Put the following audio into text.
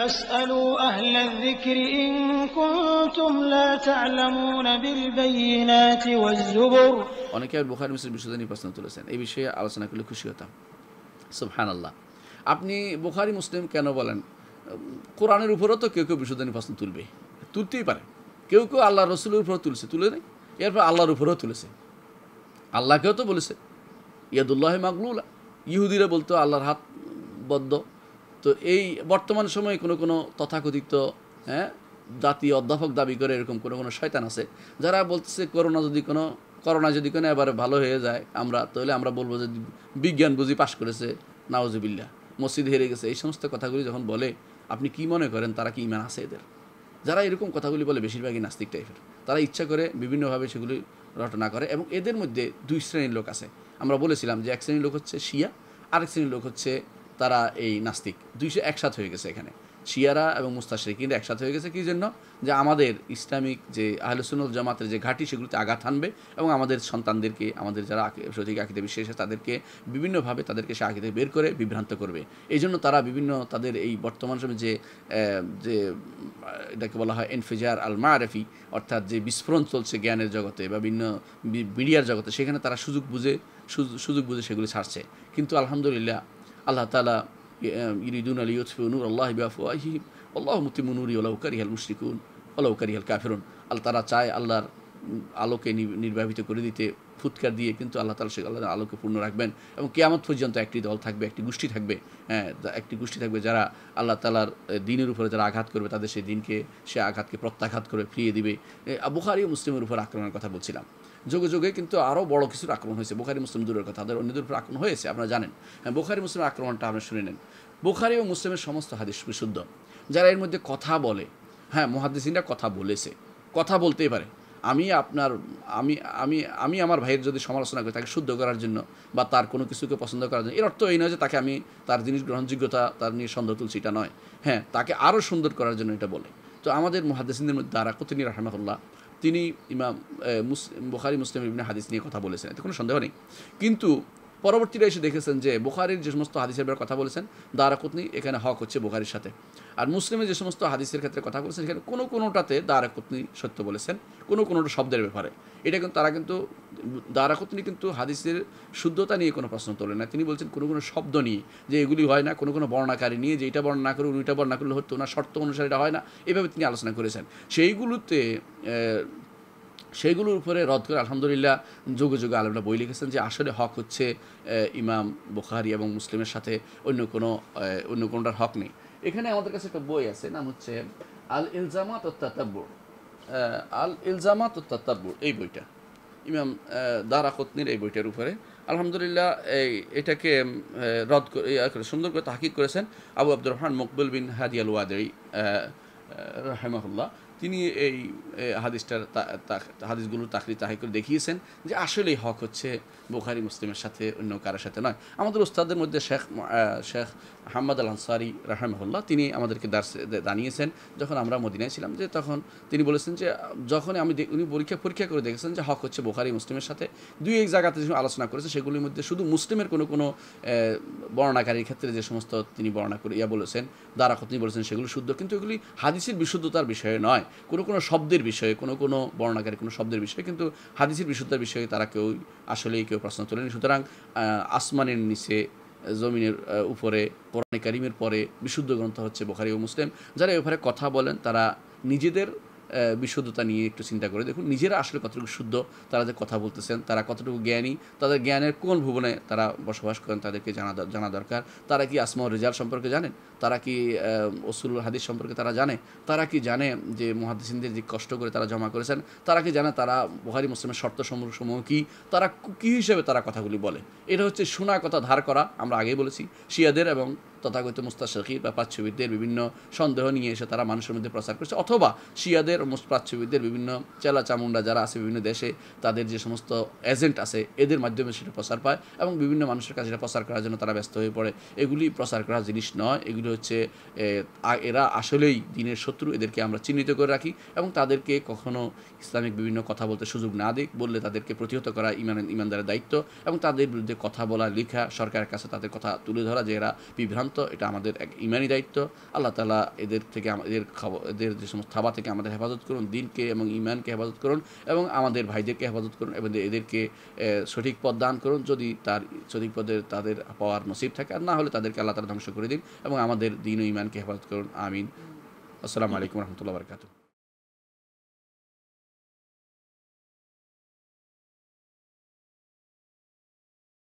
অনেকে প্রশ্ন তুলেছেন এই বিষয়ে আলোচনা করলে খুশি হতাম আপনি বুখারি মুসলিম কেন বলেন কোরআনের উপরও তো কেউ কেউ বিশুদ্ধানী প্রশ্ন তুলবে তুলতেই পারে কেউ কেউ আল্লাহ রসুলের উপরও তুলছে তুলে নেই এরপর আল্লাহর উপরেও তুলেছে আল্লাহকেও তো বলেছে ইয়াদুল্লাহ মাগলুলা ইহুদিরা বলতো আল্লাহর হাত বদ্ধ তো এই বর্তমান সময়ে কোনো কোনো তথাকথিত হ্যাঁ জাতীয় অধ্যাপক দাবি করে এরকম কোনো কোনো শয়তান আছে যারা বলতেছে করোনা যদি কোনো করোনা যদি কোনো এবারে ভালো হয়ে যায় আমরা তাহলে আমরা বলবো যে বিজ্ঞান বুঝি পাশ করেছে নাওজুবিল্লা মসজিদ হেরে গেছে এই সমস্ত কথাগুলি যখন বলে আপনি কি মনে করেন তারা কি ইমান আছে এদের যারা এরকম কথাগুলি বলে বেশিরভাগই নাস্তিক টাইপের তারা ইচ্ছা করে বিভিন্নভাবে সেগুলি রটনা করে এবং এদের মধ্যে দুই শ্রেণীর লোক আছে আমরা বলেছিলাম যে এক শ্রেণীর লোক হচ্ছে শিয়া আরেক শ্রেণীর লোক হচ্ছে তারা এই নাস্তিক দুইশো একসাথ হয়ে গেছে এখানে শিয়ারা এবং কিন্তু একসাথে হয়ে গেছে কী জন্য যে আমাদের ইসলামিক যে আহলসুনুল জামাতের যে ঘাঁটি সেগুলিতে আঘাত হানবে এবং আমাদের সন্তানদেরকে আমাদের যারা সঠিক আকিদে বিশেষে তাদেরকে বিভিন্নভাবে তাদেরকে সে আঁকিতে বের করে বিভ্রান্ত করবে এই জন্য তারা বিভিন্ন তাদের এই বর্তমান সময়ে যে যে এটাকে বলা হয় এনফেজার আল মারেফি অর্থাৎ যে বিস্ফোরণ চলছে জ্ঞানের জগতে বা বিভিন্ন মিডিয়ার জগতে সেখানে তারা সুযোগ বুঝে সুযোগ বুঝে সেগুলি ছাড়ছে কিন্তু আলহামদুলিল্লাহ আল্লাহ তালা ইরিদুন আলী ইউসফি নূর আল্লাহ আফওয়াহিম আল্লাহ মুতিম নুরি আলাউকারি হাল মুশরিকুন আলাউকারি হাল কাফেরুন আল্লাহ তারা চায় আল্লাহর আলোকে নির্বাহিত করে দিতে ফুৎকার দিয়ে কিন্তু আল্লাহ তালা সে আল্লাহ আলোকে পূর্ণ রাখবেন এবং কেয়ামত পর্যন্ত একটি দল থাকবে একটি গোষ্ঠী থাকবে হ্যাঁ একটি গোষ্ঠী থাকবে যারা আল্লাহ তালার দিনের উপরে যারা আঘাত করবে তাদের সেই দিনকে সে আঘাতকে প্রত্যাঘাত করে ফিরিয়ে দিবে বুখারি মুসলিমের উপর আক্রমণের কথা বলছিলাম যোগে যোগে কিন্তু আরও বড় কিছুর আক্রমণ হয়েছে বোখারি মুসলিম দূরের কথা তাদের অন্যদের উপর আক্রমণ হয়েছে আপনারা জানেন হ্যাঁ বোখারি মুসলিম আক্রমণটা আপনি শুনে নেন বোখারি ও মুসলিমের সমস্ত হাদিস বিশুদ্ধ যারা এর মধ্যে কথা বলে হ্যাঁ মহাদিসিনরা কথা বলেছে কথা বলতেই পারে আমি আপনার আমি আমি আমি আমার ভাইয়ের যদি সমালোচনা করি তাকে শুদ্ধ করার জন্য বা তার কোনো কিছুকে পছন্দ করার জন্য এর অর্থ এই নয় যে তাকে আমি তার জিনিস গ্রহণযোগ্যতা তার নিয়ে সন্দেহ তুলছি এটা নয় হ্যাঁ তাকে আরও সুন্দর করার জন্য এটা বলে তো আমাদের মহাদেসিনদের মধ্যে দ্বারা কতিনী রহমাহুল্লাহ তিনি ইমাম মুসলিম বুখারি মুসলিম ইবনে হাদিস নিয়ে কথা বলেছেন এতে কোনো সন্দেহ নেই কিন্তু পরবর্তীরা এসে দেখেছেন যে বোখারির যে সমস্ত হাদিসের ব্যাপারে কথা বলেছেন দারাকুতনি এখানে হক হচ্ছে বোখারির সাথে আর মুসলিমের যে সমস্ত হাদিসের ক্ষেত্রে কথা বলেছেন সেখানে কোনো কোনোটাতে দারাকুতনি সত্য বলেছেন কোনো কোনোটা শব্দের ব্যাপারে এটা কিন্তু তারা কিন্তু দারাকুতনি কিন্তু হাদিসের শুদ্ধতা নিয়ে কোনো প্রশ্ন তোলে না তিনি বলছেন কোনো কোনো শব্দ নিয়ে যে এগুলি হয় না কোনো কোনো বর্ণাকারী নিয়ে যে এটা বর্ণনা করে উনিটা বর্ণনা করলে হতো না শর্ত অনুসারে এটা হয় না এভাবে তিনি আলোচনা করেছেন সেইগুলোতে সেগুলোর উপরে রদ করে আলহামদুলিল্লাহ যুগে যুগে আলমরা বই লিখেছেন যে আসলে হক হচ্ছে ইমাম বুখারি এবং মুসলিমের সাথে অন্য কোনো অন্য কোনোটার হক নেই এখানে আমাদের কাছে একটা বই আছে নাম হচ্ছে আল ইলজামাত ও তাতাব্বুর আল ইলজামাত ও তাতাব্বুর এই বইটা ইমাম দারা খতনির এই বইটার উপরে আলহামদুলিল্লাহ এই এটাকে রদ করে সুন্দর করে তাহকিক করেছেন আবু আব্দুর রহমান মকবুল বিন হাদিয়াল ওয়াদি রহমাহুল্লাহ তিনি এই হাদিসটার হাদিসগুলো তাকরি তাহি করে দেখিয়েছেন যে আসলেই হক হচ্ছে বোখারি মুসলিমের সাথে অন্য কারোর সাথে নয় আমাদের উস্তাদের মধ্যে শেখ শেখ হাম্মদ আল আনসারি রাহমহল্লা তিনি আমাদেরকে জানিয়েছেন যখন আমরা মদিনায় ছিলাম যে তখন তিনি বলেছেন যে যখন আমি উনি পরীক্ষা পরীক্ষা করে দেখেছেন যে হক হচ্ছে বোখারি মুসলিমের সাথে দুই এক জায়গাতে যখন আলোচনা করেছে সেগুলির মধ্যে শুধু মুসলিমের কোনো কোনো বর্ণাকারীর ক্ষেত্রে যে সমস্ত তিনি বর্ণনা করে ইয়া বলেছেন দ্বারা তিনি বলেছেন সেগুলো শুদ্ধ কিন্তু এগুলি হাদিসের বিশুদ্ধতার বিষয়ে নয় কোনো কোনো শব্দের বিষয়ে কোনো কোনো বর্ণাকারী কোনো শব্দের বিষয়ে কিন্তু হাদিসের বিশুদ্ধার বিষয়ে তারা কেউ আসলেই কেউ প্রশ্ন তোলেনি সুতরাং আসমানের নিচে জমিনের উপরে কোরআনে কারিমের পরে বিশুদ্ধ গ্রন্থ হচ্ছে বোখারি ও মুসলিম যারা এ কথা বলেন তারা নিজেদের বিশুদ্ধতা নিয়ে একটু চিন্তা করে দেখুন নিজেরা আসলে কতটুকু শুদ্ধ তারা যে কথা বলতেছেন তারা কতটুকু জ্ঞানী তাদের জ্ঞানের কোন ভুবনে তারা বসবাস করেন তাদেরকে জানা জানা দরকার তারা কি আসমা রেজাল্ট সম্পর্কে জানেন তারা কি ওসুল হাদিস সম্পর্কে তারা জানে তারা কি জানে যে মহাদিসিনদের যে কষ্ট করে তারা জমা করেছেন তারা কি জানে তারা বহারি মুসলিমের শর্ত সমূহ সমূহ কী তারা কী হিসেবে তারা কথাগুলি বলে এটা হচ্ছে শোনা কথা ধার করা আমরা আগেই বলেছি শিয়াদের এবং তথাগত মুস্তাশাকি বা প্রাচ্যবিদদের বিভিন্ন সন্দেহ নিয়ে এসে তারা মানুষের মধ্যে প্রচার করছে অথবা শিয়াদের প্রাচ্যবিদদের বিভিন্ন চেলা চামুন্ডা যারা আছে বিভিন্ন দেশে তাদের যে সমস্ত এজেন্ট আছে এদের মাধ্যমে সেটা প্রচার পায় এবং বিভিন্ন মানুষের কাছে সেটা প্রচার করার জন্য তারা ব্যস্ত হয়ে পড়ে এগুলি প্রচার করা জিনিস নয় এগুলি হচ্ছে এরা আসলেই দিনের শত্রু এদেরকে আমরা চিহ্নিত করে রাখি এবং তাদেরকে কখনো ইসলামিক বিভিন্ন কথা বলতে সুযোগ না দিক বললে তাদেরকে প্রতিহত করা ইমান ইমানদারের দায়িত্ব এবং তাদের বিরুদ্ধে কথা বলা লেখা সরকারের কাছে তাদের কথা তুলে ধরা যে এরা বিভ্রান্ত সিদ্ধান্ত এটা আমাদের এক ইমানি দায়িত্ব আল্লাহ তালা এদের থেকে আমাদের এদের যে সমস্ত থাবা থেকে আমাদের হেফাজত করুন দিনকে এবং ইমানকে হেফাজত করুন এবং আমাদের ভাইদেরকে হেফাজত করুন এবং এদেরকে সঠিক পদ দান করুন যদি তার সঠিক পদের তাদের পাওয়ার নসিব থাকে আর না হলে তাদেরকে আল্লাহ তালা ধ্বংস করে দিন এবং আমাদের দিন ও ইমানকে হেফাজত করুন আমিন আসসালামু আলাইকুম রহমতুল্লাহ বরকাতু